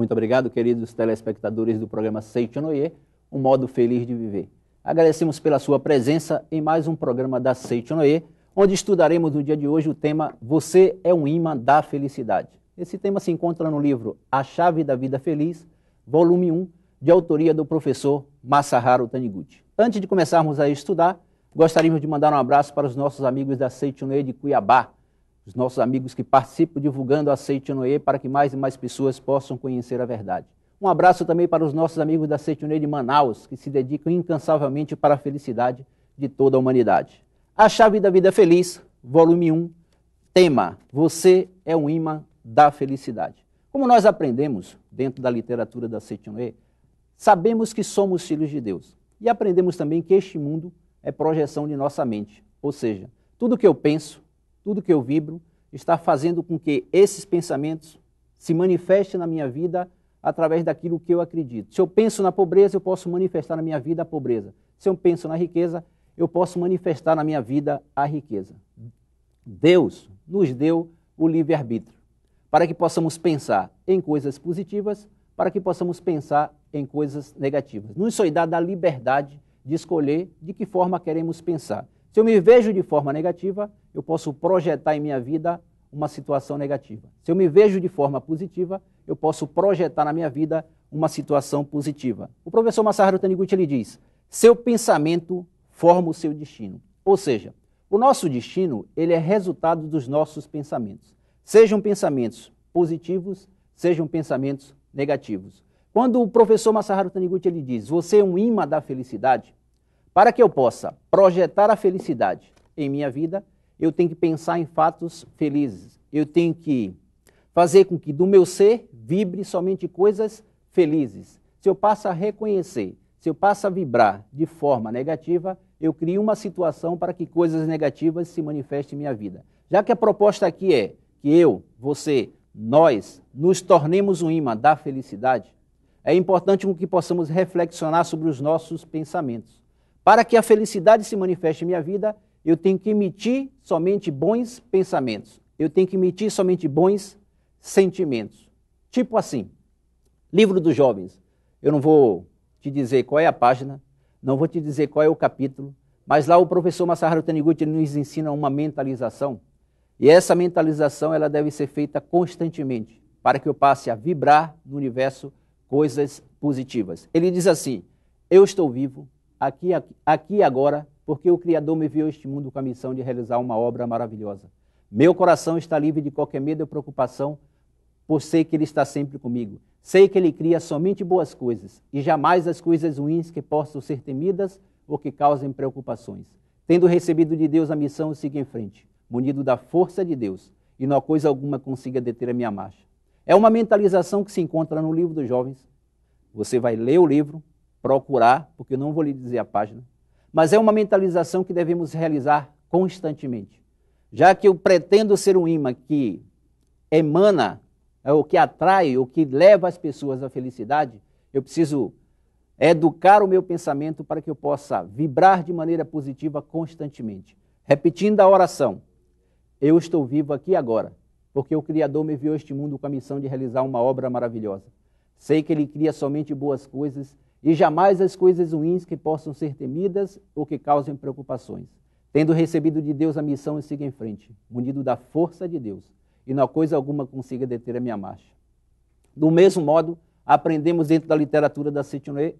Muito obrigado, queridos telespectadores do programa Seitonoye, um modo feliz de viver. Agradecemos pela sua presença em mais um programa da Seitonoye, onde estudaremos no dia de hoje o tema Você é um imã da felicidade. Esse tema se encontra no livro A Chave da Vida Feliz, volume 1, de autoria do professor Masaharu Taniguchi. Antes de começarmos a estudar, gostaríamos de mandar um abraço para os nossos amigos da Seitonoye de Cuiabá, os nossos amigos que participam divulgando Aceite Noé para que mais e mais pessoas possam conhecer a verdade. Um abraço também para os nossos amigos da Aceite Noé de Manaus, que se dedicam incansavelmente para a felicidade de toda a humanidade. A Chave da Vida Feliz, volume 1, tema: Você é um imã da felicidade. Como nós aprendemos dentro da literatura da Aceite Noé, sabemos que somos filhos de Deus e aprendemos também que este mundo é projeção de nossa mente, ou seja, tudo que eu penso, tudo que eu vibro, está fazendo com que esses pensamentos se manifestem na minha vida através daquilo que eu acredito. Se eu penso na pobreza, eu posso manifestar na minha vida a pobreza. Se eu penso na riqueza, eu posso manifestar na minha vida a riqueza. Deus nos deu o livre-arbítrio para que possamos pensar em coisas positivas, para que possamos pensar em coisas negativas. Nos foi dada a liberdade de escolher de que forma queremos pensar. Se eu me vejo de forma negativa, eu posso projetar em minha vida uma situação negativa. Se eu me vejo de forma positiva, eu posso projetar na minha vida uma situação positiva. O professor Masaharu Taniguchi ele diz: "Seu pensamento forma o seu destino". Ou seja, o nosso destino, ele é resultado dos nossos pensamentos. Sejam pensamentos positivos, sejam pensamentos negativos. Quando o professor Masaharu Taniguchi ele diz: "Você é um imã da felicidade", para que eu possa projetar a felicidade em minha vida, eu tenho que pensar em fatos felizes. Eu tenho que fazer com que do meu ser vibre somente coisas felizes. Se eu passo a reconhecer, se eu passo a vibrar de forma negativa, eu crio uma situação para que coisas negativas se manifestem em minha vida. Já que a proposta aqui é que eu, você, nós nos tornemos um imã da felicidade, é importante que possamos reflexionar sobre os nossos pensamentos. Para que a felicidade se manifeste em minha vida, eu tenho que emitir somente bons pensamentos. Eu tenho que emitir somente bons sentimentos. Tipo assim, livro dos jovens. Eu não vou te dizer qual é a página, não vou te dizer qual é o capítulo, mas lá o professor Masaharu Taniguchi nos ensina uma mentalização. E essa mentalização ela deve ser feita constantemente, para que eu passe a vibrar no universo coisas positivas. Ele diz assim: Eu estou vivo, aqui, aqui agora, porque o Criador me viu este mundo com a missão de realizar uma obra maravilhosa. Meu coração está livre de qualquer medo ou preocupação, por sei que Ele está sempre comigo. Sei que Ele cria somente boas coisas, e jamais as coisas ruins que possam ser temidas ou que causem preocupações. Tendo recebido de Deus a missão, siga em frente, munido da força de Deus, e não coisa alguma consiga deter a minha marcha. É uma mentalização que se encontra no livro dos jovens. Você vai ler o livro, procurar, porque não vou lhe dizer a página, mas é uma mentalização que devemos realizar constantemente. Já que eu pretendo ser um imã que emana, é o que atrai, o que leva as pessoas à felicidade, eu preciso educar o meu pensamento para que eu possa vibrar de maneira positiva constantemente. Repetindo a oração: Eu estou vivo aqui agora, porque o Criador me enviou este mundo com a missão de realizar uma obra maravilhosa. Sei que Ele cria somente boas coisas e jamais as coisas ruins que possam ser temidas ou que causem preocupações. Tendo recebido de Deus a missão, eu sigo em frente, munido da força de Deus, e não coisa alguma consiga deter a minha marcha. Do mesmo modo, aprendemos dentro da literatura da Citiné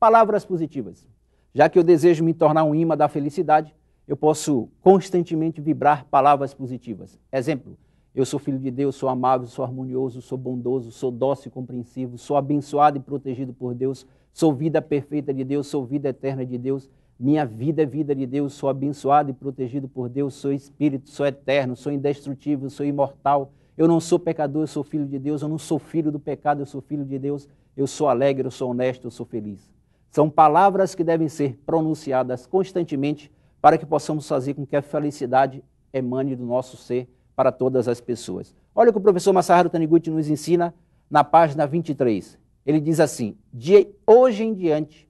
palavras positivas. Já que eu desejo me tornar um imã da felicidade, eu posso constantemente vibrar palavras positivas. Exemplo, eu sou filho de Deus, sou amável, sou harmonioso, sou bondoso, sou dócil e compreensivo, sou abençoado e protegido por Deus, sou vida perfeita de Deus, sou vida eterna de Deus, minha vida é vida de Deus, sou abençoado e protegido por Deus, sou espírito, sou eterno, sou indestrutível, sou imortal. Eu não sou pecador, eu sou filho de Deus, eu não sou filho do pecado, eu sou filho de Deus, eu sou alegre, eu sou honesto, eu sou feliz. São palavras que devem ser pronunciadas constantemente para que possamos fazer com que a felicidade emane do nosso ser para todas as pessoas. Olha o que o professor Masaharu Taniguchi nos ensina na página 23. Ele diz assim: de hoje em diante,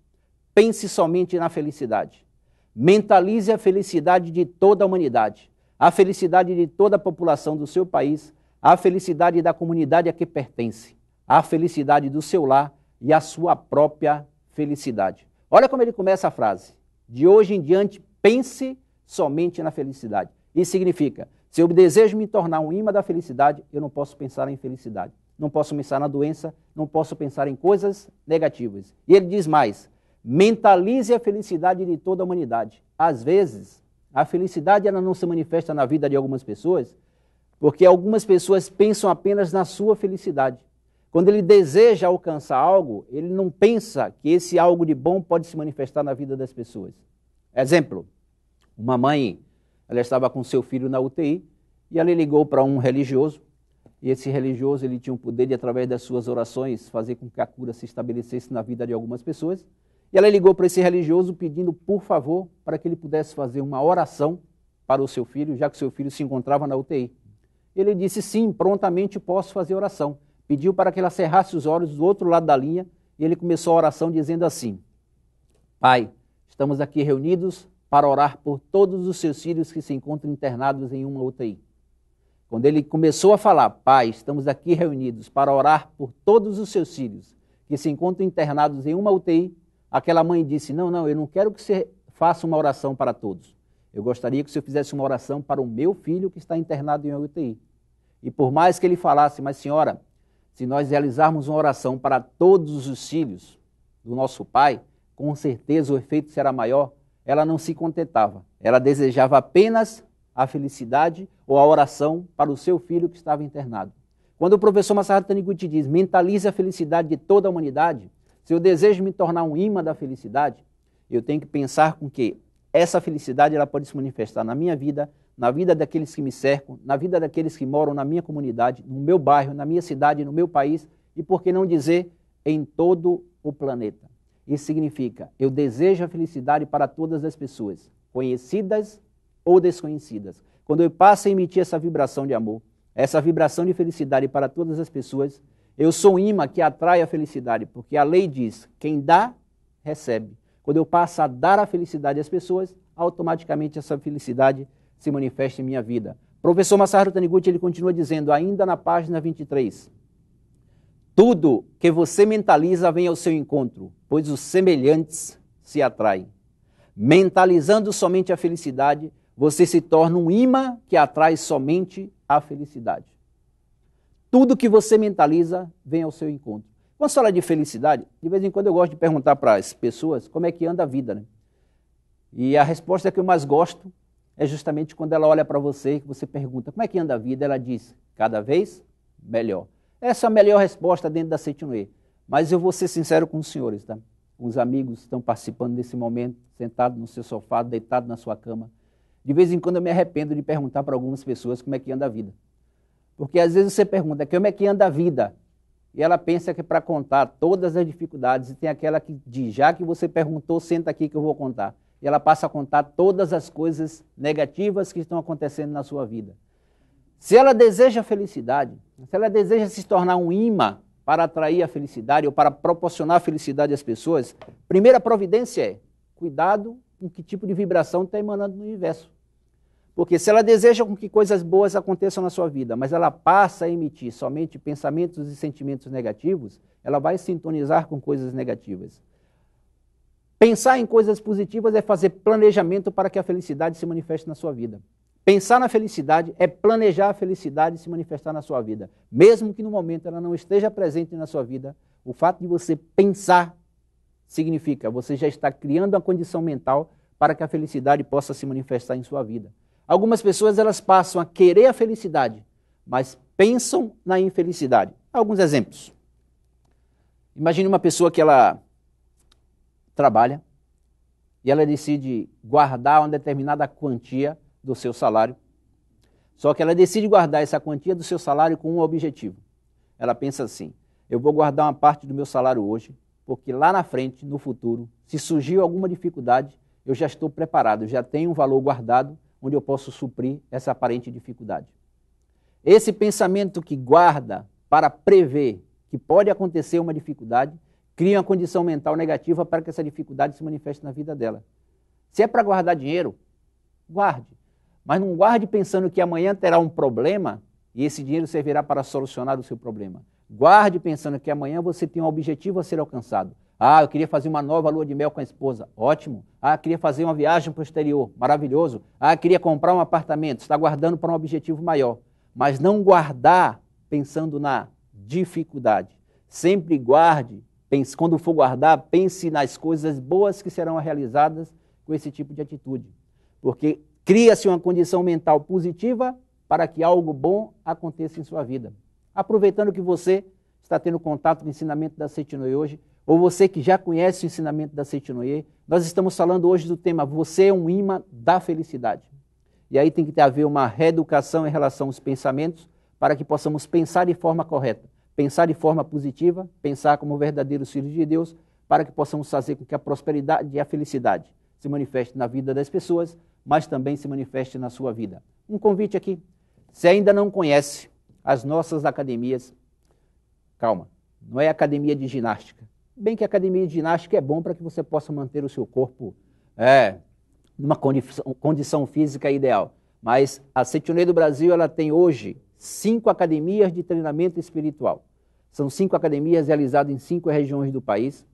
pense somente na felicidade. Mentalize a felicidade de toda a humanidade, a felicidade de toda a população do seu país, a felicidade da comunidade a que pertence, a felicidade do seu lar e a sua própria felicidade. Olha como ele começa a frase: de hoje em diante, pense somente na felicidade. Isso significa se eu desejo me tornar um imã da felicidade, eu não posso pensar em felicidade. Não posso pensar na doença, não posso pensar em coisas negativas. E ele diz mais: mentalize a felicidade de toda a humanidade. Às vezes, a felicidade ela não se manifesta na vida de algumas pessoas, porque algumas pessoas pensam apenas na sua felicidade. Quando ele deseja alcançar algo, ele não pensa que esse algo de bom pode se manifestar na vida das pessoas. Exemplo: uma mãe ela estava com seu filho na UTI e ela ligou para um religioso. E esse religioso ele tinha o poder de, através das suas orações, fazer com que a cura se estabelecesse na vida de algumas pessoas. E ela ligou para esse religioso pedindo, por favor, para que ele pudesse fazer uma oração para o seu filho, já que seu filho se encontrava na UTI. Ele disse: Sim, prontamente posso fazer oração. Pediu para que ela cerrasse os olhos do outro lado da linha e ele começou a oração dizendo assim: Pai, estamos aqui reunidos para orar por todos os seus filhos que se encontram internados em uma UTI. Quando ele começou a falar, Pai, estamos aqui reunidos para orar por todos os seus filhos que se encontram internados em uma UTI, aquela mãe disse: Não, não, eu não quero que você faça uma oração para todos. Eu gostaria que você fizesse uma oração para o meu filho que está internado em uma UTI. E por mais que ele falasse, mas senhora, se nós realizarmos uma oração para todos os filhos do nosso pai, com certeza o efeito será maior ela não se contentava. Ela desejava apenas a felicidade ou a oração para o seu filho que estava internado. Quando o professor Masaharu Taniguchi diz, mentalize a felicidade de toda a humanidade, se eu desejo me tornar um imã da felicidade, eu tenho que pensar com que essa felicidade ela pode se manifestar na minha vida, na vida daqueles que me cercam, na vida daqueles que moram na minha comunidade, no meu bairro, na minha cidade, no meu país e, por que não dizer, em todo o planeta. Isso significa: eu desejo a felicidade para todas as pessoas, conhecidas ou desconhecidas. Quando eu passo a emitir essa vibração de amor, essa vibração de felicidade para todas as pessoas, eu sou um imã que atrai a felicidade, porque a lei diz: quem dá, recebe. Quando eu passo a dar a felicidade às pessoas, automaticamente essa felicidade se manifesta em minha vida. Professor Masaharu Taniguchi ele continua dizendo, ainda na página 23. Tudo que você mentaliza vem ao seu encontro, pois os semelhantes se atraem. Mentalizando somente a felicidade, você se torna um imã que atrai somente a felicidade. Tudo que você mentaliza vem ao seu encontro. Quando você fala de felicidade, de vez em quando eu gosto de perguntar para as pessoas como é que anda a vida, né? E a resposta que eu mais gosto é justamente quando ela olha para você e você pergunta como é que anda a vida, ela diz cada vez melhor. Essa é a melhor resposta dentro da Sentinel. Mas eu vou ser sincero com os senhores, tá? Os amigos estão participando desse momento, sentado no seu sofá, deitado na sua cama. De vez em quando eu me arrependo de perguntar para algumas pessoas como é que anda a vida. Porque às vezes você pergunta como é que anda a vida. E ela pensa que é para contar todas as dificuldades. E tem aquela que diz: já que você perguntou, senta aqui que eu vou contar. E ela passa a contar todas as coisas negativas que estão acontecendo na sua vida. Se ela deseja felicidade, se ela deseja se tornar um imã para atrair a felicidade ou para proporcionar felicidade às pessoas, primeira providência é cuidado com que tipo de vibração está emanando no universo. Porque se ela deseja com que coisas boas aconteçam na sua vida, mas ela passa a emitir somente pensamentos e sentimentos negativos, ela vai sintonizar com coisas negativas. Pensar em coisas positivas é fazer planejamento para que a felicidade se manifeste na sua vida. Pensar na felicidade é planejar a felicidade se manifestar na sua vida. Mesmo que no momento ela não esteja presente na sua vida, o fato de você pensar significa que você já está criando a condição mental para que a felicidade possa se manifestar em sua vida. Algumas pessoas elas passam a querer a felicidade, mas pensam na infelicidade. Alguns exemplos. Imagine uma pessoa que ela trabalha e ela decide guardar uma determinada quantia do seu salário. Só que ela decide guardar essa quantia do seu salário com um objetivo. Ela pensa assim: eu vou guardar uma parte do meu salário hoje, porque lá na frente, no futuro, se surgir alguma dificuldade, eu já estou preparado, já tenho um valor guardado onde eu posso suprir essa aparente dificuldade. Esse pensamento que guarda para prever que pode acontecer uma dificuldade cria uma condição mental negativa para que essa dificuldade se manifeste na vida dela. Se é para guardar dinheiro, guarde. Mas não guarde pensando que amanhã terá um problema e esse dinheiro servirá para solucionar o seu problema. Guarde pensando que amanhã você tem um objetivo a ser alcançado. Ah, eu queria fazer uma nova lua de mel com a esposa. Ótimo. Ah, queria fazer uma viagem para o exterior. Maravilhoso. Ah, queria comprar um apartamento. Está guardando para um objetivo maior. Mas não guardar pensando na dificuldade. Sempre guarde. Pense, quando for guardar, pense nas coisas boas que serão realizadas com esse tipo de atitude. Porque Cria-se uma condição mental positiva para que algo bom aconteça em sua vida. Aproveitando que você está tendo contato com o ensinamento da Setinoye hoje, ou você que já conhece o ensinamento da Setinoye, nós estamos falando hoje do tema Você é um imã da felicidade. E aí tem que haver uma reeducação em relação aos pensamentos, para que possamos pensar de forma correta, pensar de forma positiva, pensar como verdadeiros filhos de Deus, para que possamos fazer com que a prosperidade e a felicidade se manifestem na vida das pessoas, mas também se manifeste na sua vida. Um convite aqui. Se ainda não conhece as nossas academias, calma, não é academia de ginástica. Bem que a academia de ginástica é bom para que você possa manter o seu corpo é, numa condição, condição física ideal. Mas a Setionei do Brasil ela tem hoje cinco academias de treinamento espiritual. São cinco academias realizadas em cinco regiões do país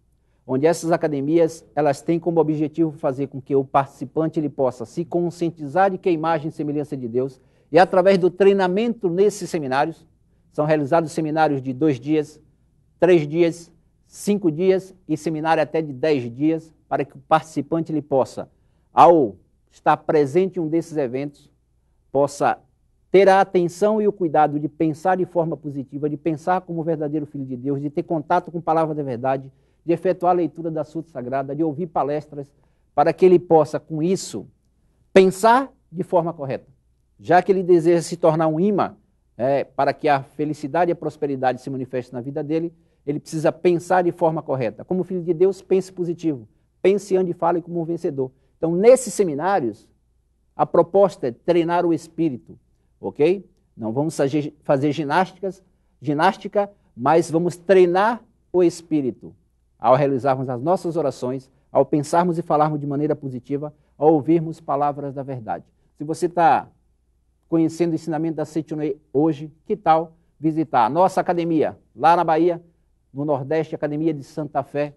onde essas academias elas têm como objetivo fazer com que o participante ele possa se conscientizar de que a imagem e semelhança de Deus e através do treinamento nesses seminários são realizados seminários de dois dias, três dias, cinco dias e seminário até de dez dias para que o participante ele possa, ao estar presente em um desses eventos, possa ter a atenção e o cuidado de pensar de forma positiva, de pensar como verdadeiro filho de Deus, de ter contato com a palavra da verdade de efetuar a leitura da Suta Sagrada, de ouvir palestras, para que ele possa, com isso, pensar de forma correta. Já que ele deseja se tornar um imã é, para que a felicidade e a prosperidade se manifestem na vida dele, ele precisa pensar de forma correta. Como filho de Deus, pense positivo, pense, ande e fale como um vencedor. Então, nesses seminários, a proposta é treinar o espírito, ok? Não vamos fazer ginásticas, ginástica, mas vamos treinar o espírito ao realizarmos as nossas orações, ao pensarmos e falarmos de maneira positiva, ao ouvirmos palavras da verdade. Se você está conhecendo o ensinamento da Setionei hoje, que tal visitar a nossa academia lá na Bahia, no Nordeste, Academia de Santa Fé,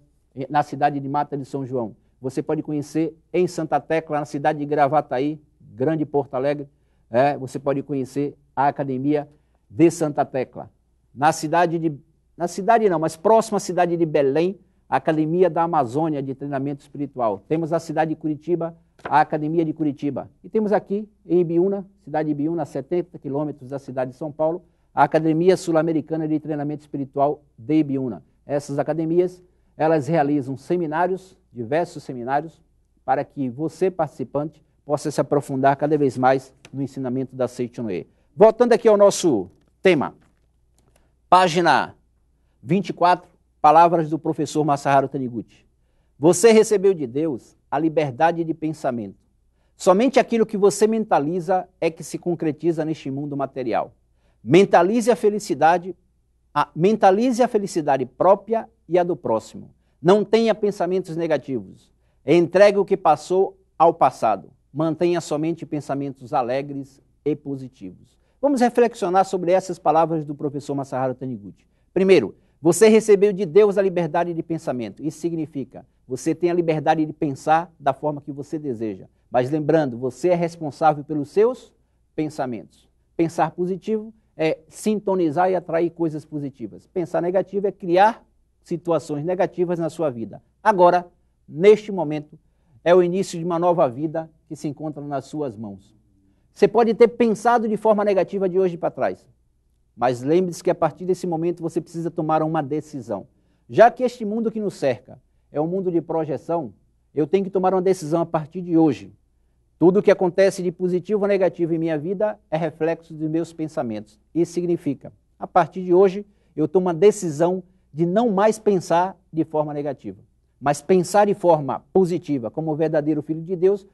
na cidade de Mata de São João. Você pode conhecer em Santa Tecla, na cidade de Gravataí, Grande Porto Alegre. É, você pode conhecer a Academia de Santa Tecla. Na cidade de. Na cidade não, mas próxima à cidade de Belém, Academia da Amazônia de Treinamento Espiritual. Temos a cidade de Curitiba, a Academia de Curitiba. E temos aqui em Ibiúna, cidade de Ibiúna, a 70 quilômetros da cidade de São Paulo, a Academia Sul-Americana de Treinamento Espiritual de Ibiúna. Essas academias, elas realizam seminários, diversos seminários, para que você, participante, possa se aprofundar cada vez mais no ensinamento da Seichunue. Voltando aqui ao nosso tema, página 24, Palavras do professor Masaharu Taniguchi. Você recebeu de Deus a liberdade de pensamento. Somente aquilo que você mentaliza é que se concretiza neste mundo material. Mentalize a felicidade, a, mentalize a felicidade própria e a do próximo. Não tenha pensamentos negativos. Entregue o que passou ao passado. Mantenha somente pensamentos alegres e positivos. Vamos reflexionar sobre essas palavras do professor Masaharu Taniguchi. Primeiro, você recebeu de Deus a liberdade de pensamento. Isso significa você tem a liberdade de pensar da forma que você deseja. Mas lembrando, você é responsável pelos seus pensamentos. Pensar positivo é sintonizar e atrair coisas positivas. Pensar negativo é criar situações negativas na sua vida. Agora, neste momento, é o início de uma nova vida que se encontra nas suas mãos. Você pode ter pensado de forma negativa de hoje para trás, mas lembre-se que a partir desse momento você precisa tomar uma decisão. Já que este mundo que nos cerca é um mundo de projeção, eu tenho que tomar uma decisão a partir de hoje. Tudo o que acontece de positivo ou negativo em minha vida é reflexo dos meus pensamentos. Isso significa, a partir de hoje, eu tomo uma decisão de não mais pensar de forma negativa, mas pensar de forma positiva, como verdadeiro filho de Deus,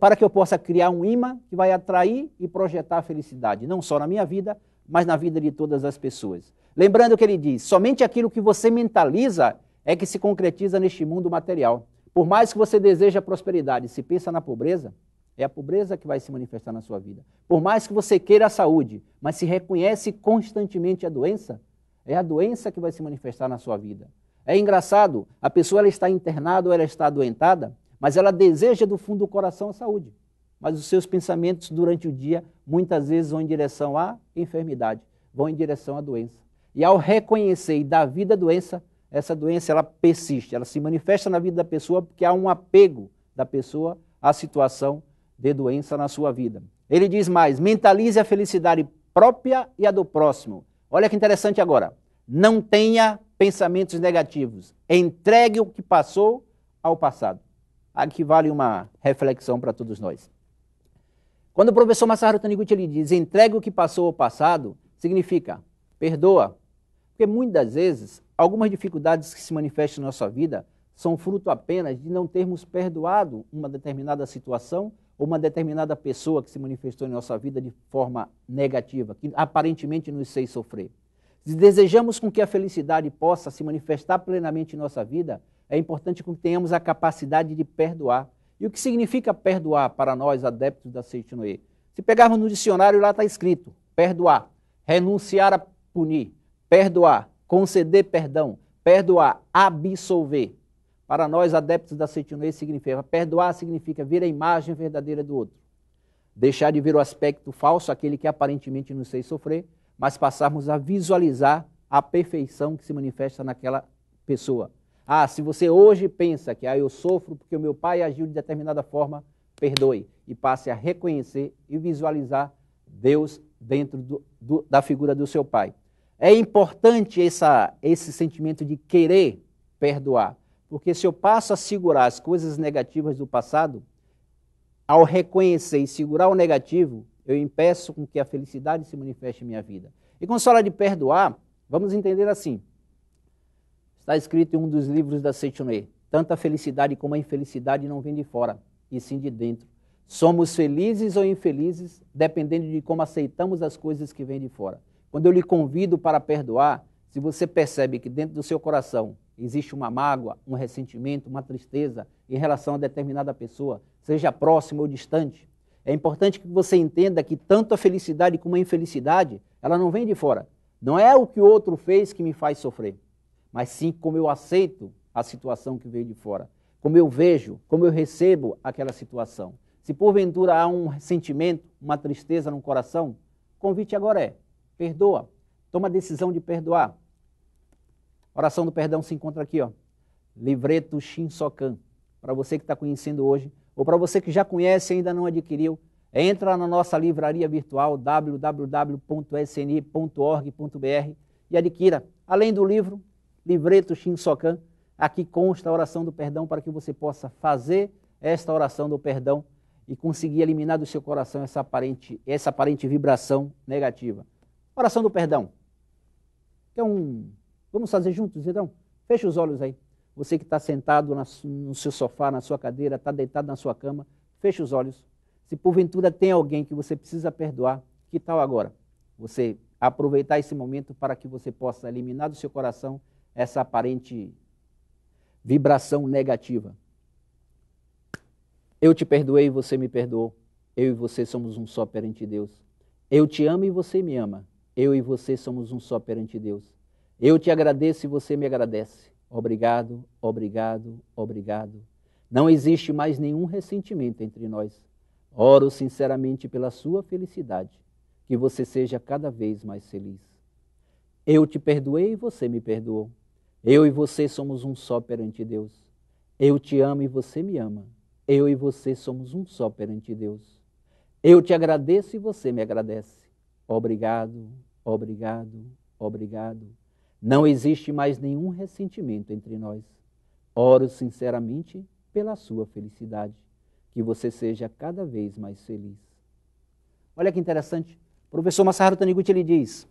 para que eu possa criar um imã que vai atrair e projetar a felicidade, não só na minha vida, mas na vida de todas as pessoas. Lembrando que ele diz: somente aquilo que você mentaliza é que se concretiza neste mundo material. Por mais que você deseje a prosperidade, se pensa na pobreza, é a pobreza que vai se manifestar na sua vida. Por mais que você queira a saúde, mas se reconhece constantemente a doença, é a doença que vai se manifestar na sua vida. É engraçado, a pessoa ela está internada ou ela está adoentada, mas ela deseja do fundo do coração a saúde mas os seus pensamentos durante o dia muitas vezes vão em direção à enfermidade, vão em direção à doença. E ao reconhecer e dar vida à doença, essa doença ela persiste, ela se manifesta na vida da pessoa porque há um apego da pessoa à situação de doença na sua vida. Ele diz mais: mentalize a felicidade própria e a do próximo. Olha que interessante agora. Não tenha pensamentos negativos. Entregue o que passou ao passado. Aqui vale uma reflexão para todos nós. Quando o professor Masaharu Taniguchi ele diz entrega o que passou ao passado, significa perdoa. Porque muitas vezes, algumas dificuldades que se manifestam na nossa vida são fruto apenas de não termos perdoado uma determinada situação ou uma determinada pessoa que se manifestou em nossa vida de forma negativa, que aparentemente nos fez sofrer. Se desejamos com que a felicidade possa se manifestar plenamente em nossa vida, é importante que tenhamos a capacidade de perdoar. E o que significa perdoar para nós, adeptos da Seitinoe? Se pegarmos no dicionário, lá está escrito: perdoar, renunciar a punir, perdoar, conceder perdão, perdoar, absolver. Para nós, adeptos da Seitinoe, significa perdoar significa ver a imagem verdadeira do outro. Deixar de ver o aspecto falso, aquele que aparentemente nos fez sofrer, mas passarmos a visualizar a perfeição que se manifesta naquela pessoa. Ah, se você hoje pensa que ah, eu sofro porque o meu pai agiu de determinada forma, perdoe e passe a reconhecer e visualizar Deus dentro do, do, da figura do seu pai. É importante essa, esse sentimento de querer perdoar, porque se eu passo a segurar as coisas negativas do passado, ao reconhecer e segurar o negativo, eu impeço com que a felicidade se manifeste em minha vida. E quando se fala de perdoar, vamos entender assim. Está escrito em um dos livros da tanto tanta felicidade como a infelicidade não vem de fora, e sim de dentro. Somos felizes ou infelizes, dependendo de como aceitamos as coisas que vêm de fora. Quando eu lhe convido para perdoar, se você percebe que dentro do seu coração existe uma mágoa, um ressentimento, uma tristeza em relação a determinada pessoa, seja próxima ou distante, é importante que você entenda que tanto a felicidade como a infelicidade, ela não vem de fora. Não é o que o outro fez que me faz sofrer mas sim como eu aceito a situação que veio de fora, como eu vejo, como eu recebo aquela situação. Se porventura há um sentimento, uma tristeza no coração, convite agora é: perdoa, toma a decisão de perdoar. Oração do perdão se encontra aqui, ó. Livreto Shinsokan. Para você que está conhecendo hoje, ou para você que já conhece e ainda não adquiriu, entra na nossa livraria virtual www.sni.org.br e adquira, além do livro, livreto Sokan. aqui consta a oração do perdão para que você possa fazer esta oração do perdão e conseguir eliminar do seu coração essa aparente, essa aparente vibração negativa. Oração do perdão. Então, vamos fazer juntos, então? Feche os olhos aí. Você que está sentado no seu sofá, na sua cadeira, está deitado na sua cama, feche os olhos. Se porventura tem alguém que você precisa perdoar, que tal agora? Você aproveitar esse momento para que você possa eliminar do seu coração essa aparente vibração negativa. Eu te perdoei e você me perdoou. Eu e você somos um só perante Deus. Eu te amo e você me ama. Eu e você somos um só perante Deus. Eu te agradeço e você me agradece. Obrigado, obrigado, obrigado. Não existe mais nenhum ressentimento entre nós. Oro sinceramente pela sua felicidade, que você seja cada vez mais feliz. Eu te perdoei e você me perdoou. Eu e você somos um só perante Deus. Eu te amo e você me ama. Eu e você somos um só perante Deus. Eu te agradeço e você me agradece. Obrigado, obrigado, obrigado. Não existe mais nenhum ressentimento entre nós. Oro sinceramente pela sua felicidade. Que você seja cada vez mais feliz. Olha que interessante. O professor Masaharu Taniguchi ele diz: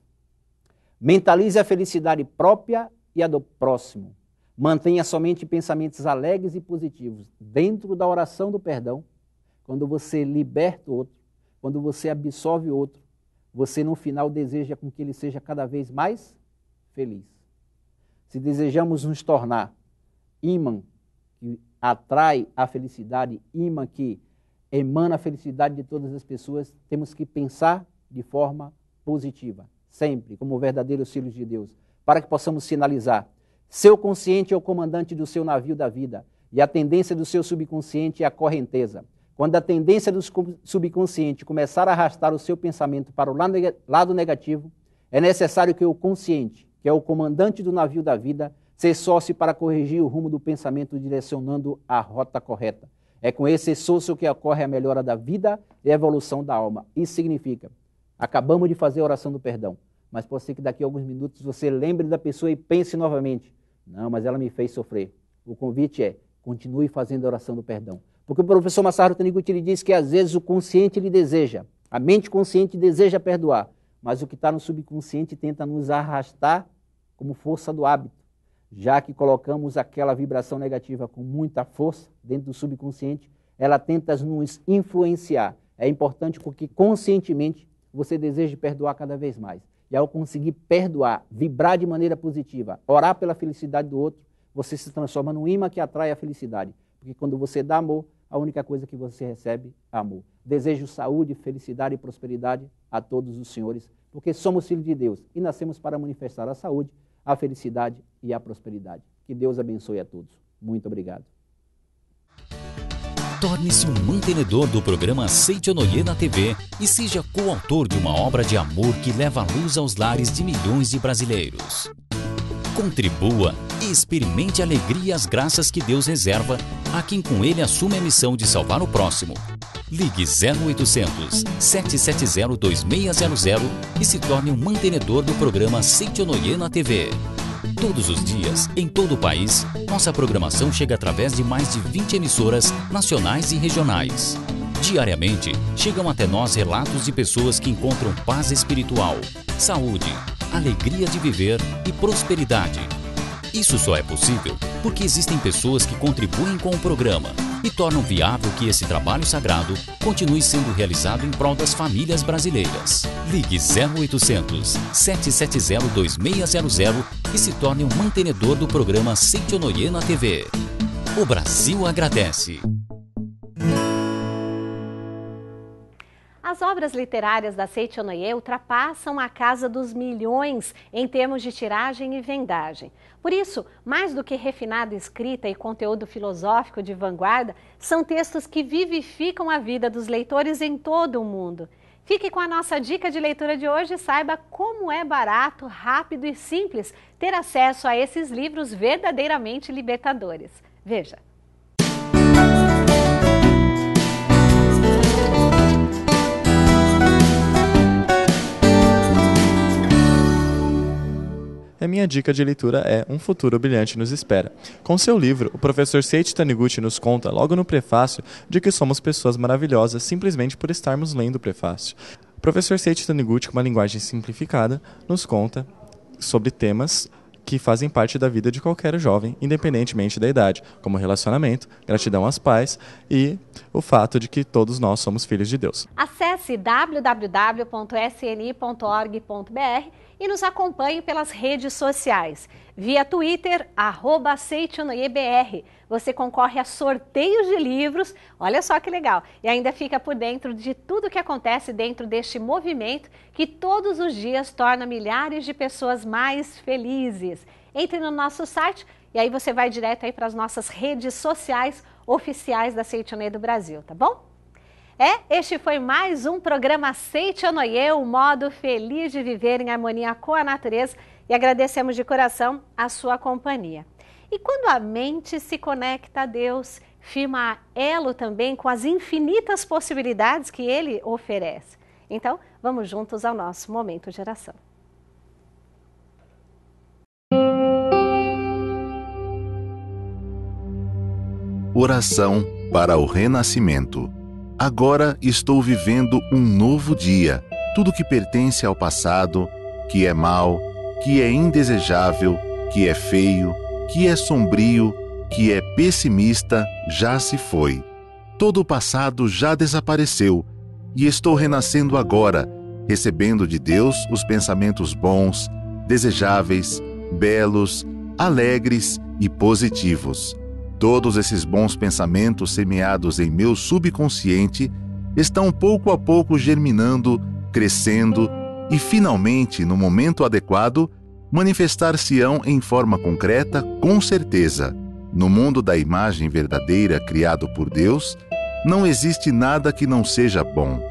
mentalize a felicidade própria e a do próximo. Mantenha somente pensamentos alegres e positivos dentro da oração do perdão. Quando você liberta o outro, quando você absolve o outro, você no final deseja com que ele seja cada vez mais feliz. Se desejamos nos tornar imã que atrai a felicidade, imã que emana a felicidade de todas as pessoas, temos que pensar de forma positiva, sempre, como verdadeiros filhos de Deus para que possamos sinalizar. Seu consciente é o comandante do seu navio da vida, e a tendência do seu subconsciente é a correnteza. Quando a tendência do subconsciente começar a arrastar o seu pensamento para o lado negativo, é necessário que o consciente, que é o comandante do navio da vida, se sócio para corrigir o rumo do pensamento direcionando a rota correta. É com esse sócio que ocorre a melhora da vida e a evolução da alma. Isso significa, acabamos de fazer a oração do perdão mas pode ser que daqui a alguns minutos você lembre da pessoa e pense novamente: não, mas ela me fez sofrer. O convite é: continue fazendo a oração do perdão. Porque o professor Massaro Taniguchi ele diz que às vezes o consciente lhe deseja, a mente consciente deseja perdoar, mas o que está no subconsciente tenta nos arrastar como força do hábito, já que colocamos aquela vibração negativa com muita força dentro do subconsciente, ela tenta nos influenciar. É importante que conscientemente você deseje perdoar cada vez mais. E ao conseguir perdoar, vibrar de maneira positiva, orar pela felicidade do outro, você se transforma num imã que atrai a felicidade. Porque quando você dá amor, a única coisa que você recebe é amor. Desejo saúde, felicidade e prosperidade a todos os senhores, porque somos filhos de Deus e nascemos para manifestar a saúde, a felicidade e a prosperidade. Que Deus abençoe a todos. Muito obrigado. Torne-se um mantenedor do programa Seite Onoye na TV e seja coautor de uma obra de amor que leva luz aos lares de milhões de brasileiros. Contribua e experimente a alegria e as graças que Deus reserva a quem com ele assume a missão de salvar o próximo. Ligue 0800 770 2600 e se torne um mantenedor do programa Seite Onoye na TV. Todos os dias, em todo o país, nossa programação chega através de mais de 20 emissoras nacionais e regionais. Diariamente, chegam até nós relatos de pessoas que encontram paz espiritual, saúde, alegria de viver e prosperidade isso só é possível porque existem pessoas que contribuem com o programa e tornam viável que esse trabalho sagrado continue sendo realizado em prol das famílias brasileiras. Ligue 0800 770 2600 e se torne um mantenedor do programa Seite na TV. O Brasil agradece. As obras literárias da Seichonoye ultrapassam a casa dos milhões em termos de tiragem e vendagem. Por isso, mais do que refinada escrita e conteúdo filosófico de vanguarda, são textos que vivificam a vida dos leitores em todo o mundo. Fique com a nossa dica de leitura de hoje e saiba como é barato, rápido e simples ter acesso a esses livros verdadeiramente libertadores. Veja! e minha dica de leitura é Um Futuro Brilhante Nos Espera. Com seu livro, o professor Seiichi Taniguchi nos conta, logo no prefácio, de que somos pessoas maravilhosas simplesmente por estarmos lendo o prefácio. O professor Seiichi Taniguchi, com uma linguagem simplificada, nos conta sobre temas que fazem parte da vida de qualquer jovem, independentemente da idade, como relacionamento, gratidão aos pais e o fato de que todos nós somos filhos de Deus. Acesse www.sni.org.br e nos acompanhe pelas redes sociais. Via Twitter, arroba Você concorre a sorteios de livros, olha só que legal, e ainda fica por dentro de tudo que acontece dentro deste movimento que todos os dias torna milhares de pessoas mais felizes. Entre no nosso site e aí você vai direto aí para as nossas redes sociais oficiais da Seitonê do Brasil, tá bom? É, este foi mais um programa Aceite Anoie, o modo feliz de viver em harmonia com a natureza e agradecemos de coração a sua companhia. E quando a mente se conecta a Deus, firma elo também com as infinitas possibilidades que Ele oferece. Então, vamos juntos ao nosso Momento de oração. Oração para o Renascimento Agora estou vivendo um novo dia. Tudo que pertence ao passado, que é mal, que é indesejável, que é feio, que é sombrio, que é pessimista, já se foi. Todo o passado já desapareceu e estou renascendo agora, recebendo de Deus os pensamentos bons, desejáveis, belos, alegres e positivos todos esses bons pensamentos semeados em meu subconsciente estão pouco a pouco germinando, crescendo e, finalmente, no momento adequado, manifestar-se-ão em forma concreta, com certeza. No mundo da imagem verdadeira criado por Deus, não existe nada que não seja bom.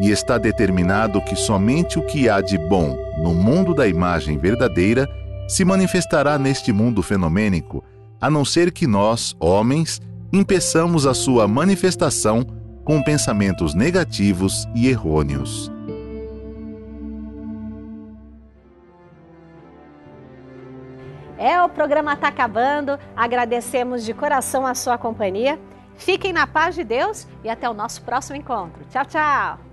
E está determinado que somente o que há de bom no mundo da imagem verdadeira se manifestará neste mundo fenomênico, a não ser que nós, homens, impeçamos a sua manifestação com pensamentos negativos e errôneos. É, o programa está acabando. Agradecemos de coração a sua companhia. Fiquem na paz de Deus e até o nosso próximo encontro. Tchau, tchau!